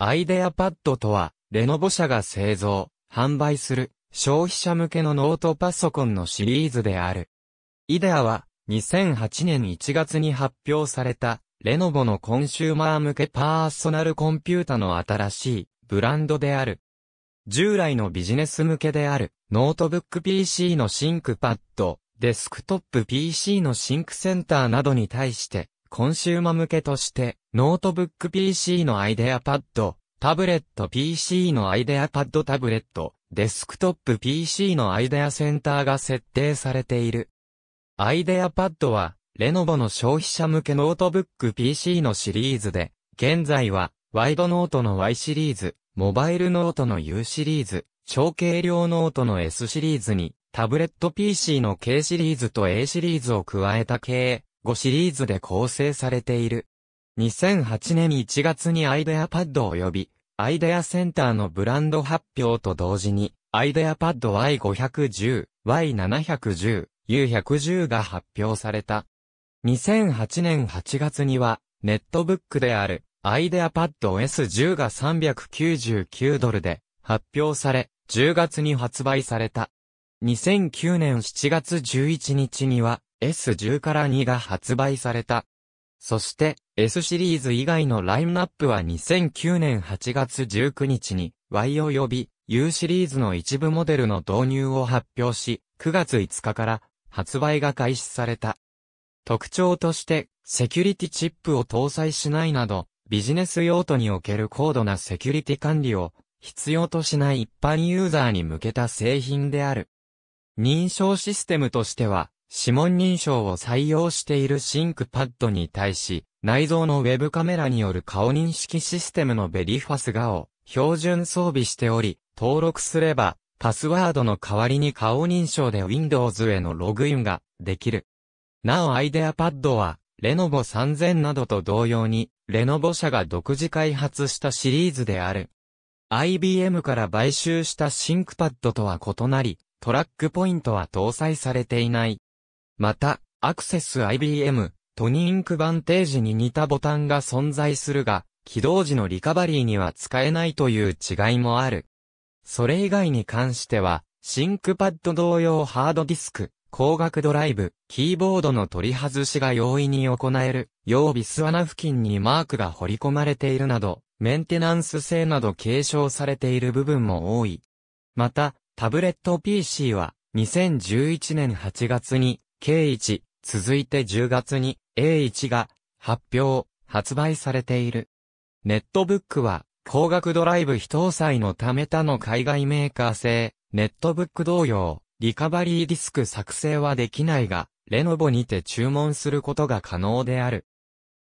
アイデアパッドとは、レノボ社が製造、販売する、消費者向けのノートパソコンのシリーズである。イデアは、2008年1月に発表された、レノボのコンシューマー向けパーソナルコンピュータの新しい、ブランドである。従来のビジネス向けである、ノートブック PC のシンクパッド、デスクトップ PC のシンクセンターなどに対して、コンシューマ向けとして、ノートブック PC のアイデアパッド、タブレット PC のアイデアパッドタブレット、デスクトップ PC のアイデアセンターが設定されている。アイデアパッドは、レノボの消費者向けノートブック PC のシリーズで、現在は、ワイドノートの Y シリーズ、モバイルノートの U シリーズ、超軽量ノートの S シリーズに、タブレット PC の K シリーズと A シリーズを加えた営。5シリーズで構成されている。2008年1月にアイデアパッド及び、アイデアセンターのブランド発表と同時に、アイデアパッド Y510、Y710、U110 が発表された。2008年8月には、ネットブックである、アイデアパッド S10 が399ドルで発表され、10月に発売された。2009年7月11日には、S10 から2が発売された。そして、S シリーズ以外のラインナップは2009年8月19日に Y 及び U シリーズの一部モデルの導入を発表し、9月5日から発売が開始された。特徴として、セキュリティチップを搭載しないなど、ビジネス用途における高度なセキュリティ管理を必要としない一般ユーザーに向けた製品である。認証システムとしては、指紋認証を採用しているシンクパッドに対し、内蔵のウェブカメラによる顔認識システムのベリファスガを標準装備しており、登録すれば、パスワードの代わりに顔認証で Windows へのログインができる。なおアイデアパッドは、レノボ3000などと同様に、レノボ社が独自開発したシリーズである。IBM から買収したシンクパッドとは異なり、トラックポイントは搭載されていない。また、アクセス IBM、トニーインクバンテージに似たボタンが存在するが、起動時のリカバリーには使えないという違いもある。それ以外に関しては、シンクパッド同様ハードディスク、光学ドライブ、キーボードの取り外しが容易に行える、曜日巣穴付近にマークが彫り込まれているなど、メンテナンス性など継承されている部分も多い。また、タブレット PC は、2011年8月に、K1、続いて10月に A1 が発表、発売されている。ネットブックは、高額ドライブ非搭載のため他の海外メーカー製、ネットブック同様、リカバリーディスク作成はできないが、レノボにて注文することが可能である。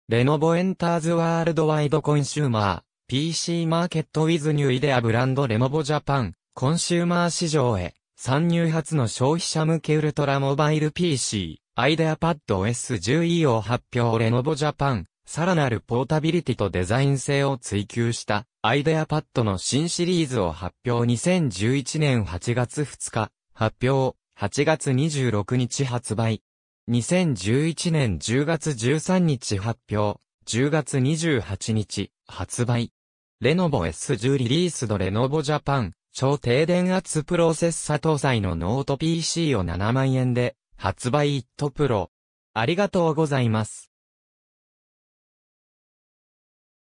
レノボエンターズワールドワイドコンシューマー、PC マーケットウィズニューイデアブランドレノボジャパン、コンシューマー市場へ、参入初の消費者向けウルトラモバイル PC、アイデアパッド s 1 0 e を発表レノボジャパン、さらなるポータビリティとデザイン性を追求したアイデアパッドの新シリーズを発表2011年8月2日、発表、8月26日発売。2011年10月13日発表、10月28日、発売。レノボ S10 リリースドレノボジャパン、超低電圧プロセッサ搭載のノート PC を7万円で発売 IT プロ。ありがとうございます。